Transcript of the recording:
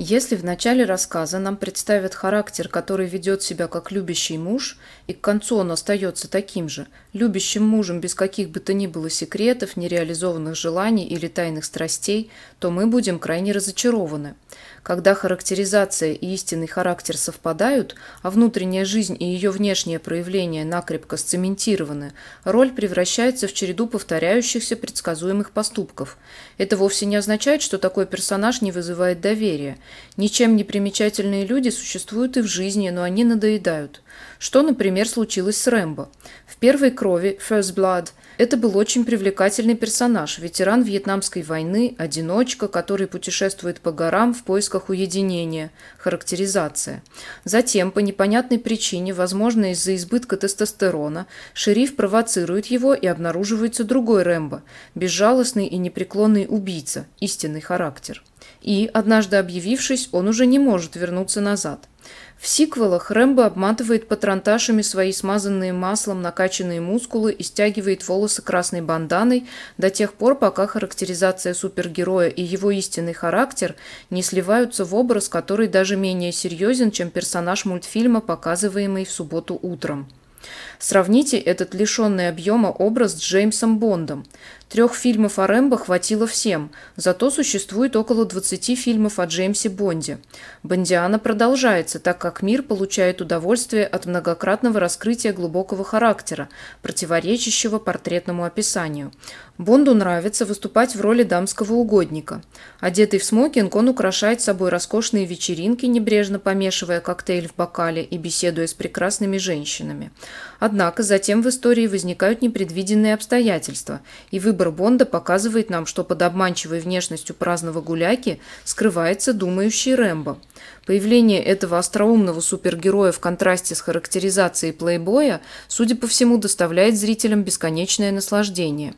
Если в начале рассказа нам представят характер, который ведет себя как любящий муж, и к концу он остается таким же, любящим мужем без каких бы то ни было секретов, нереализованных желаний или тайных страстей, то мы будем крайне разочарованы – когда характеризация и истинный характер совпадают, а внутренняя жизнь и ее внешнее проявление накрепко сцементированы, роль превращается в череду повторяющихся предсказуемых поступков. Это вовсе не означает, что такой персонаж не вызывает доверия. Ничем не примечательные люди существуют и в жизни, но они надоедают. Что, например, случилось с Рэмбо. В первой крови First Blood это был очень привлекательный персонаж, ветеран Вьетнамской войны, одиночка, который путешествует по горам в поисках уединения, характеризация. Затем, по непонятной причине, возможно из-за избытка тестостерона, шериф провоцирует его и обнаруживается другой Рэмбо, безжалостный и непреклонный убийца, истинный характер. И, однажды объявившись, он уже не может вернуться назад. В сиквелах Рэмбо обматывает патронташами свои смазанные маслом накачанные мускулы и стягивает волосы красной банданой до тех пор, пока характеризация супергероя и его истинный характер не сливаются в образ, который даже менее серьезен, чем персонаж мультфильма, показываемый в субботу утром. Сравните этот лишенный объема образ с Джеймсом Бондом. Трех фильмов о Рэмбо хватило всем, зато существует около 20 фильмов о Джеймсе Бонде. Бондиана продолжается, так как мир получает удовольствие от многократного раскрытия глубокого характера, противоречащего портретному описанию. Бонду нравится выступать в роли дамского угодника. Одетый в смокинг, он украшает собой роскошные вечеринки, небрежно помешивая коктейль в бокале и беседуя с прекрасными женщинами. Однако затем в истории возникают непредвиденные обстоятельства, и выбор выбор Бонда показывает нам, что под обманчивой внешностью праздного гуляки скрывается думающий Рэмбо. Появление этого остроумного супергероя в контрасте с характеризацией плейбоя, судя по всему, доставляет зрителям бесконечное наслаждение.